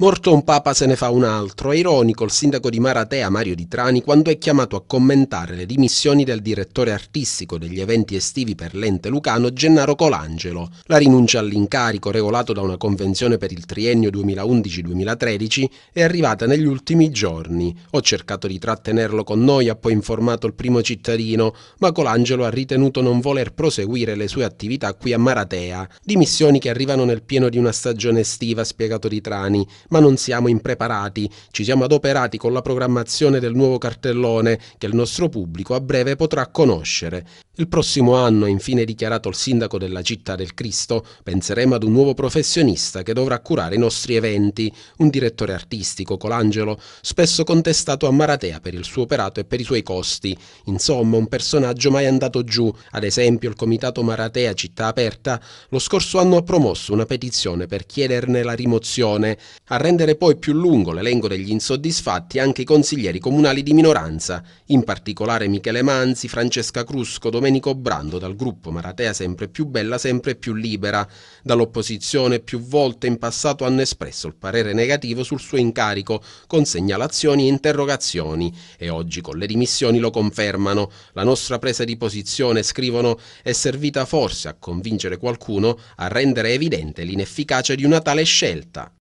Morto un papa se ne fa un altro, è ironico il sindaco di Maratea Mario Di Trani quando è chiamato a commentare le dimissioni del direttore artistico degli eventi estivi per l'ente lucano Gennaro Colangelo. La rinuncia all'incarico regolato da una convenzione per il triennio 2011-2013 è arrivata negli ultimi giorni. Ho cercato di trattenerlo con noi, ha poi informato il primo cittadino, ma Colangelo ha ritenuto non voler proseguire le sue attività qui a Maratea. Dimissioni che arrivano nel pieno di una stagione estiva, spiegato Di Trani ma non siamo impreparati. Ci siamo adoperati con la programmazione del nuovo cartellone che il nostro pubblico a breve potrà conoscere. Il prossimo anno, ha infine dichiarato il sindaco della città del Cristo, penseremo ad un nuovo professionista che dovrà curare i nostri eventi, un direttore artistico, Colangelo, spesso contestato a Maratea per il suo operato e per i suoi costi. Insomma, un personaggio mai andato giù. Ad esempio, il comitato Maratea Città Aperta lo scorso anno ha promosso una petizione per chiederne la rimozione. A rendere poi più lungo l'elenco degli insoddisfatti anche i consiglieri comunali di minoranza, in particolare Michele Manzi, Francesca Crusco, Domenico Brando dal gruppo Maratea sempre più bella, sempre più libera. Dall'opposizione più volte in passato hanno espresso il parere negativo sul suo incarico con segnalazioni e interrogazioni e oggi con le dimissioni lo confermano. La nostra presa di posizione, scrivono, è servita forse a convincere qualcuno a rendere evidente l'inefficacia di una tale scelta.